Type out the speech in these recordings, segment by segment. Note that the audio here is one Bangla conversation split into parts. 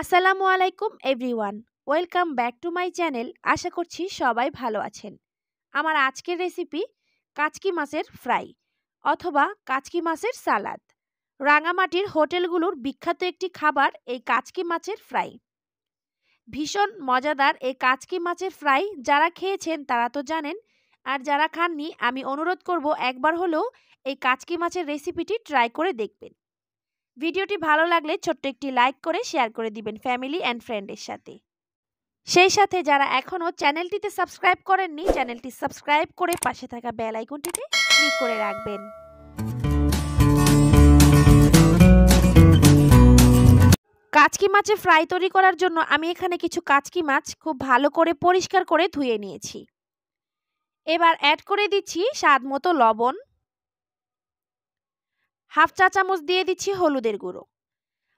আসসালামু আলাইকুম everyone welcome back to my channel আশা করছি সবাই ভালো আছেন আমার আজকের রেসিপি কাচকি মাছের ফ্রাই অথবা কাচকি মাছের সালাদ রাঙামাটির হোটেলগুলোর বিখ্যাত একটি খাবার এই কাচকি মাছের ফ্রাই ভীষণ মজাদার এই কাচকি মাছের ফ্রাই যারা খেয়েছেন তারা তো জানেন আর যারা খাননি আমি অনুরোধ করব একবার হলেও এই কাচকি মাছের রেসিপিটি ট্রাই করে দেখবেন ভিডিওটি ভালো লাগলে ছোট্ট একটি লাইক করে শেয়ার করে দিবেন ফ্যামিলি অ্যান্ড ফ্রেন্ডের সাথে সেই সাথে যারা এখনও চ্যানেলটিতে সাবস্ক্রাইব করেননি চ্যানেলটি সাবস্ক্রাইব করে পাশে থাকা বেল আইকনটিতে ক্লিক করে রাখবেন কাচকি মাছে ফ্রাই তৈরি করার জন্য আমি এখানে কিছু কাচকি মাছ খুব ভালো করে পরিষ্কার করে ধুয়ে নিয়েছি এবার অ্যাড করে দিচ্ছি স্বাদ মতো লবণ হাফ চা চামচ দিয়ে দিচ্ছি হলুদের গুঁড়ো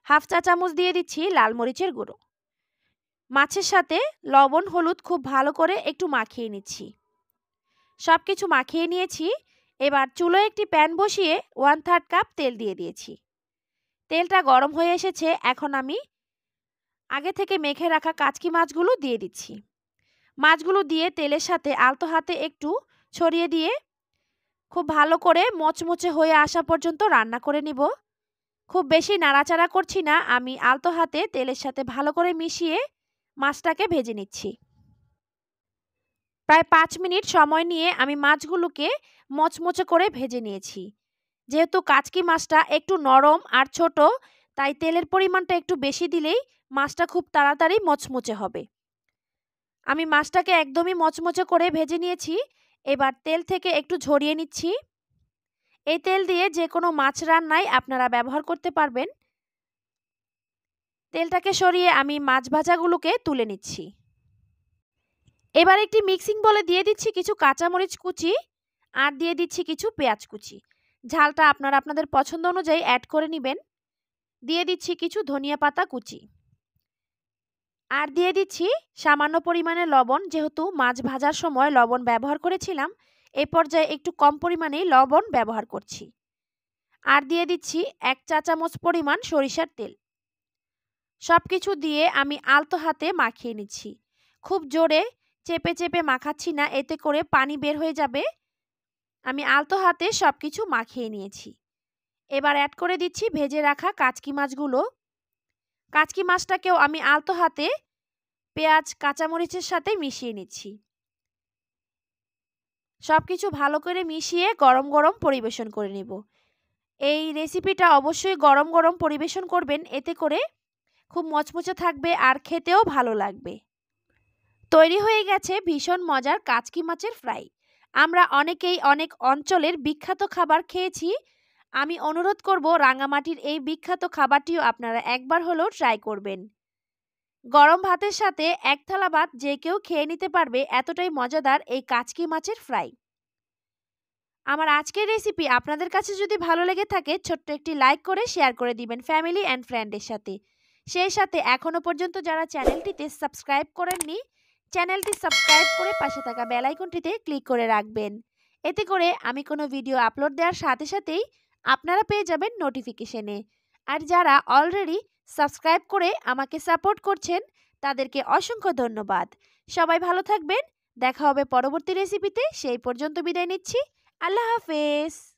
হাফ চা চামচ দিয়ে দিচ্ছি লাল মরিচের গুঁড়ো মাছের সাথে লবণ হলুদ খুব ভালো করে একটু মাখিয়ে নিচ্ছি সব কিছু মাখিয়ে নিয়েছি এবার চুলোয় একটি প্যান বসিয়ে ওয়ান থার্ড কাপ তেল দিয়ে দিয়েছি তেলটা গরম হয়ে এসেছে এখন আমি আগে থেকে মেখে রাখা কাচকি মাছগুলো দিয়ে দিচ্ছি মাছগুলো দিয়ে তেলের সাথে আলতো হাতে একটু ছড়িয়ে দিয়ে খুব ভালো করে মচমচে হয়ে আসা পর্যন্ত রান্না করে নিব খুব বেশি নাড়াচাড়া করছি না আমি আলতো হাতে তেলের সাথে ভালো করে মিশিয়ে মাছটাকে ভেজে নিচ্ছি প্রায় পাঁচ মিনিট সময় নিয়ে আমি মাছগুলোকে মচমচে করে ভেজে নিয়েছি যেহেতু কাচকি মাছটা একটু নরম আর ছোট তাই তেলের পরিমাণটা একটু বেশি দিলেই মাছটা খুব তাড়াতাড়ি মচমচে হবে আমি মাছটাকে একদমই মচমচে করে ভেজে নিয়েছি এবার তেল থেকে একটু ঝরিয়ে নিচ্ছি এই তেল দিয়ে যে কোনো মাছ রান্নায় আপনারা ব্যবহার করতে পারবেন তেলটাকে সরিয়ে আমি মাছ ভাজাগুলোকে তুলে নিচ্ছি এবার একটি মিক্সিং বলে দিয়ে দিচ্ছি কিছু কাঁচামরিচ কুচি আর দিয়ে দিচ্ছি কিছু পেঁয়াজ কুচি ঝালটা আপনারা আপনাদের পছন্দ অনুযায়ী অ্যাড করে নেবেন দিয়ে দিচ্ছি কিছু ধনিয়া পাতা কুচি আর দিয়ে দিচ্ছি সামান্য পরিমাণে লবণ যেহেতু মাছ ভাজার সময় লবণ ব্যবহার করেছিলাম এ পর্যায়ে একটু কম পরিমাণেই লবণ ব্যবহার করছি আর দিয়ে দিচ্ছি এক চা চামচ পরিমাণ সরিষার তেল সব কিছু দিয়ে আমি আলতো হাতে মাখিয়ে নিচ্ছি খুব জোরে চেপে চেপে মাখাচ্ছি না এতে করে পানি বের হয়ে যাবে আমি আলতো হাতে সব কিছু মাখিয়ে নিয়েছি এবার অ্যাড করে দিচ্ছি ভেজে রাখা কাচকি মাছগুলো কাচকি মাছটাকেও আমি আলতো হাতে পেঁয়াজ কাঁচামরিচের সাথে মিশিয়ে নিচ্ছি সব কিছু ভালো করে মিশিয়ে গরম গরম পরিবেশন করে নেব এই রেসিপিটা অবশ্যই গরম গরম পরিবেশন করবেন এতে করে খুব মচমচে থাকবে আর খেতেও ভালো লাগবে তৈরি হয়ে গেছে ভীষণ মজার কাচকি মাছের ফ্রাই আমরা অনেকেই অনেক অঞ্চলের বিখ্যাত খাবার খেয়েছি আমি অনুরোধ করব রাঙামাটির এই বিখ্যাত খাবারটিও আপনারা একবার হলেও ট্রাই করবেন গরম ভাতের সাথে এক থালা ভাত যে কেউ খেয়ে নিতে পারবে এতটাই মজাদার এই কাচকি মাছের ফ্রাই আমার আজকের রেসিপি আপনাদের কাছে যদি ভালো লেগে থাকে ছোট্ট একটি লাইক করে শেয়ার করে দিবেন ফ্যামিলি অ্যান্ড ফ্রেন্ডের সাথে সেই সাথে এখনও পর্যন্ত যারা চ্যানেলটিতে সাবস্ক্রাইব করেননি চ্যানেলটি সাবস্ক্রাইব করে পাশে থাকা বেলাইকনটিতে ক্লিক করে রাখবেন এতে করে আমি কোনো ভিডিও আপলোড দেওয়ার সাথে সাথেই আপনারা পেয়ে যাবেন নোটিফিকেশনে আর যারা অলরেডি সাবস্ক্রাইব করে আমাকে সাপোর্ট করছেন তাদেরকে অসংখ্য ধন্যবাদ সবাই ভালো থাকবেন দেখা হবে পরবর্তী রেসিপিতে সেই পর্যন্ত বিদায় নিচ্ছি আল্লাহ হাফেজ